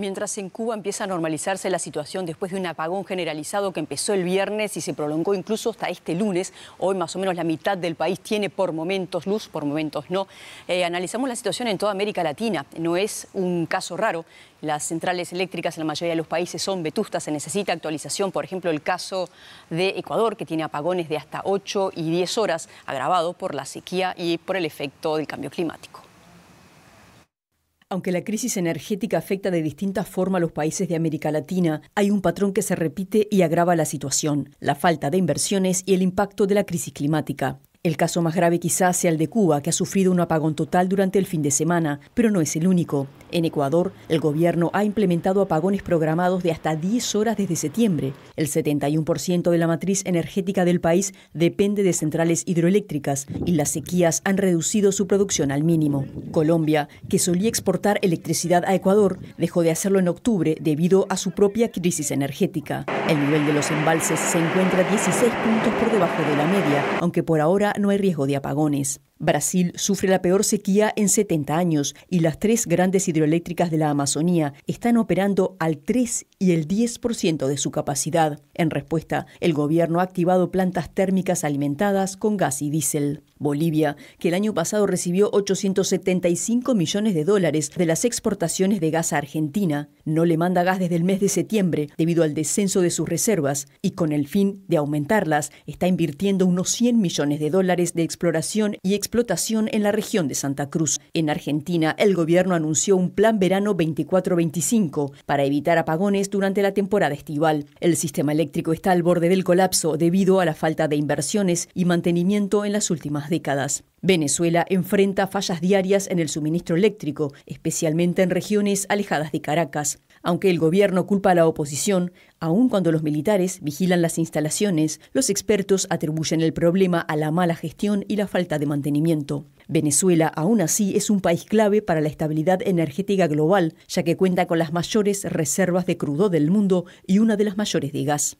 Mientras en Cuba empieza a normalizarse la situación después de un apagón generalizado que empezó el viernes y se prolongó incluso hasta este lunes, hoy más o menos la mitad del país tiene por momentos luz, por momentos no. Eh, analizamos la situación en toda América Latina, no es un caso raro. Las centrales eléctricas en la mayoría de los países son vetustas, se necesita actualización, por ejemplo, el caso de Ecuador, que tiene apagones de hasta 8 y 10 horas, agravado por la sequía y por el efecto del cambio climático. Aunque la crisis energética afecta de distintas formas a los países de América Latina, hay un patrón que se repite y agrava la situación, la falta de inversiones y el impacto de la crisis climática. El caso más grave quizás sea el de Cuba, que ha sufrido un apagón total durante el fin de semana, pero no es el único. En Ecuador, el gobierno ha implementado apagones programados de hasta 10 horas desde septiembre. El 71% de la matriz energética del país depende de centrales hidroeléctricas y las sequías han reducido su producción al mínimo. Colombia, que solía exportar electricidad a Ecuador, dejó de hacerlo en octubre debido a su propia crisis energética. El nivel de los embalses se encuentra 16 puntos por debajo de la media, aunque por ahora no hay riesgo de apagones. Brasil sufre la peor sequía en 70 años y las tres grandes hidroeléctricas de la Amazonía están operando al 3 y el 10% de su capacidad. En respuesta, el gobierno ha activado plantas térmicas alimentadas con gas y diésel. Bolivia, que el año pasado recibió 875 millones de dólares de las exportaciones de gas a Argentina, no le manda gas desde el mes de septiembre debido al descenso de sus reservas y con el fin de aumentarlas está invirtiendo unos 100 millones de dólares de exploración y exportación explotación en la región de Santa Cruz. En Argentina, el gobierno anunció un plan verano 24-25 para evitar apagones durante la temporada estival. El sistema eléctrico está al borde del colapso debido a la falta de inversiones y mantenimiento en las últimas décadas. Venezuela enfrenta fallas diarias en el suministro eléctrico, especialmente en regiones alejadas de Caracas. Aunque el gobierno culpa a la oposición, aun cuando los militares vigilan las instalaciones, los expertos atribuyen el problema a la mala gestión y la falta de mantenimiento. Venezuela, aún así, es un país clave para la estabilidad energética global, ya que cuenta con las mayores reservas de crudo del mundo y una de las mayores de gas.